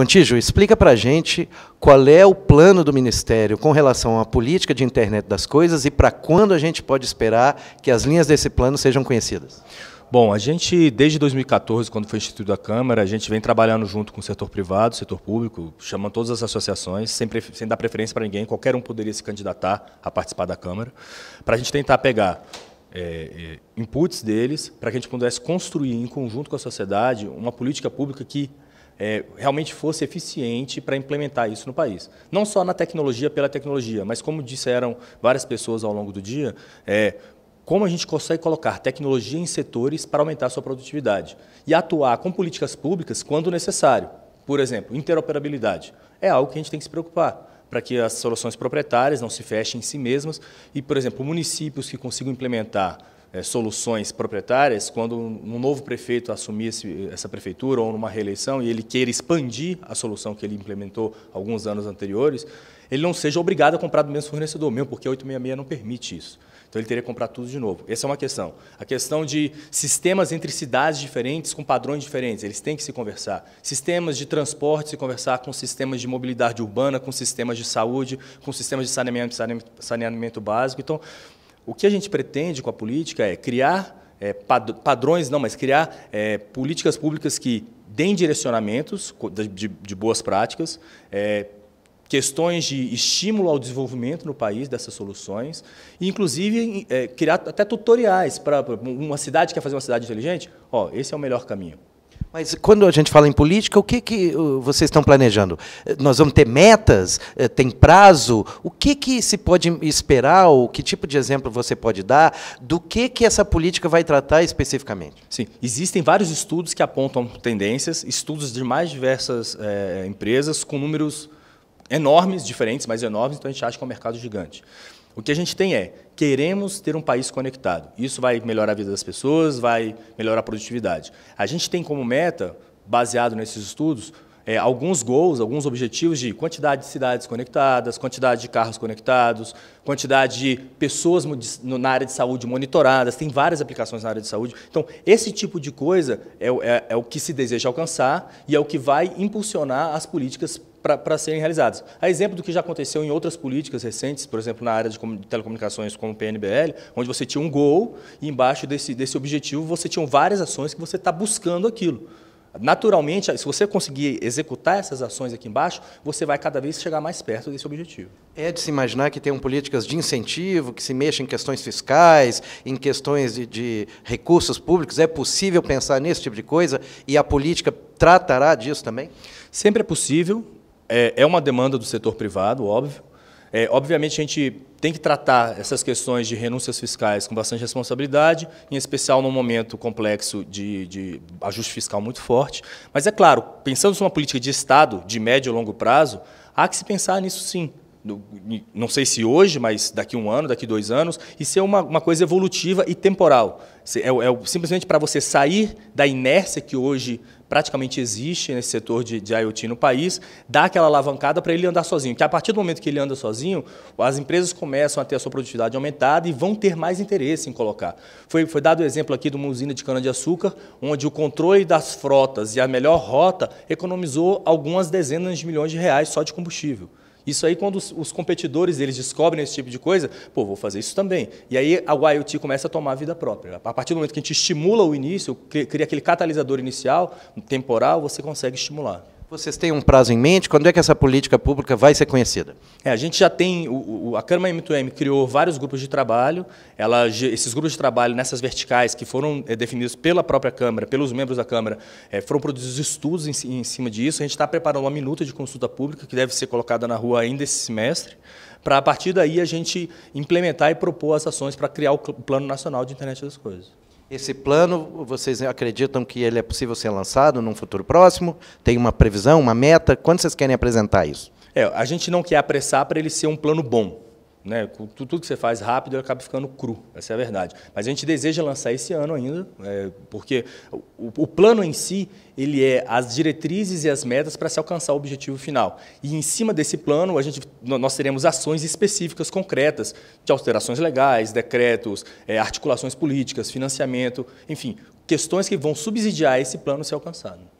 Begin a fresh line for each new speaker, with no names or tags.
Contígio, explica para a gente qual é o plano do Ministério com relação à política de internet das coisas e para quando a gente pode esperar que as linhas desse plano sejam conhecidas.
Bom, a gente, desde 2014, quando foi instituído a Câmara, a gente vem trabalhando junto com o setor privado, setor público, chamando todas as associações, sem, sem dar preferência para ninguém, qualquer um poderia se candidatar a participar da Câmara, para a gente tentar pegar é, é inputs deles, para que a gente pudesse construir em conjunto com a sociedade uma política pública que é, realmente fosse eficiente para implementar isso no país. Não só na tecnologia pela tecnologia, mas como disseram várias pessoas ao longo do dia, é, como a gente consegue colocar tecnologia em setores para aumentar a sua produtividade e atuar com políticas públicas quando necessário. Por exemplo, interoperabilidade é algo que a gente tem que se preocupar para que as soluções proprietárias não se fechem em si mesmas e, por exemplo, municípios que consigam implementar eh, soluções proprietárias, quando um novo prefeito assumisse essa prefeitura ou numa reeleição e ele queira expandir a solução que ele implementou alguns anos anteriores, ele não seja obrigado a comprar do mesmo fornecedor mesmo, porque a 866 não permite isso. Então ele teria que comprar tudo de novo. Essa é uma questão. A questão de sistemas entre cidades diferentes com padrões diferentes, eles têm que se conversar. Sistemas de transporte se conversar com sistemas de mobilidade urbana, com sistemas de saúde, com sistemas de saneamento, saneamento básico. Então, o que a gente pretende com a política é criar é, padrões, não, mas criar é, políticas públicas que deem direcionamentos de, de boas práticas, é, questões de estímulo ao desenvolvimento no país dessas soluções, e inclusive é, criar até tutoriais para uma cidade que quer fazer uma cidade inteligente, ó, esse é o melhor caminho. Mas
quando a gente fala em política, o que, que uh, vocês estão planejando? Uh, nós vamos ter metas? Uh, tem prazo? O que, que se pode esperar? Ou que tipo de exemplo você pode dar? Do que, que essa política vai tratar especificamente?
Sim, existem vários estudos que apontam tendências, estudos de mais diversas é, empresas com números enormes, diferentes, mas enormes, então a gente acha que é um mercado gigante. O que a gente tem é, queremos ter um país conectado. Isso vai melhorar a vida das pessoas, vai melhorar a produtividade. A gente tem como meta, baseado nesses estudos, é, alguns goals, alguns objetivos de quantidade de cidades conectadas, quantidade de carros conectados, quantidade de pessoas na área de saúde monitoradas, tem várias aplicações na área de saúde. Então, esse tipo de coisa é, é, é o que se deseja alcançar e é o que vai impulsionar as políticas para serem realizadas. A exemplo do que já aconteceu em outras políticas recentes, por exemplo, na área de telecomunicações como o PNBL, onde você tinha um gol e embaixo desse, desse objetivo você tinha várias ações que você está buscando aquilo. Naturalmente, se você conseguir executar essas ações aqui embaixo, você vai cada vez chegar mais perto desse objetivo.
É de se imaginar que tenham políticas de incentivo, que se mexam em questões fiscais, em questões de, de recursos públicos. É possível pensar nesse tipo de coisa e a política tratará disso também? Sempre é
possível. é, é uma demanda do setor privado, óbvio. É, obviamente, a gente tem que tratar essas questões de renúncias fiscais com bastante responsabilidade, em especial num momento complexo de, de ajuste fiscal muito forte. Mas, é claro, pensando numa política de Estado de médio e longo prazo, há que se pensar nisso sim não sei se hoje, mas daqui um ano, daqui dois anos, e ser uma, uma coisa evolutiva e temporal. É, é simplesmente para você sair da inércia que hoje praticamente existe nesse setor de, de IoT no país, dar aquela alavancada para ele andar sozinho. Que a partir do momento que ele anda sozinho, as empresas começam a ter a sua produtividade aumentada e vão ter mais interesse em colocar. Foi, foi dado o exemplo aqui de uma usina de cana-de-açúcar, onde o controle das frotas e a melhor rota economizou algumas dezenas de milhões de reais só de combustível. Isso aí, quando os, os competidores eles descobrem esse tipo de coisa, pô, vou fazer isso também. E aí a IoT começa a tomar vida própria. A partir do momento que a gente estimula o início, cria aquele catalisador inicial, temporal, você consegue estimular. Vocês têm um
prazo em mente? Quando é que essa política pública vai ser conhecida?
É, a gente já tem, o, a Câmara M2M criou vários grupos de trabalho, ela, esses grupos de trabalho nessas verticais que foram é, definidos pela própria Câmara, pelos membros da Câmara, é, foram produzidos estudos em, em cima disso, a gente está preparando uma minuta de consulta pública que deve ser colocada na rua ainda esse semestre, para a partir daí a gente implementar e propor as ações para criar o Plano Nacional de Internet das Coisas. Esse plano,
vocês acreditam que ele é possível ser lançado num futuro próximo? Tem uma previsão, uma meta? Quando vocês querem apresentar isso?
É, a gente não quer apressar para ele ser um plano bom. Né? Tudo que você faz rápido acaba ficando cru, essa é a verdade. Mas a gente deseja lançar esse ano ainda, é, porque o, o, plano em si ele é as diretrizes e as metas para se alcançar o objetivo final. E em cima desse plano, a gente, nós teremos ações específicas, concretas, de alterações legais, decretos, é, articulações políticas, financiamento, enfim, questões que vão subsidiar esse plano ser alcançado.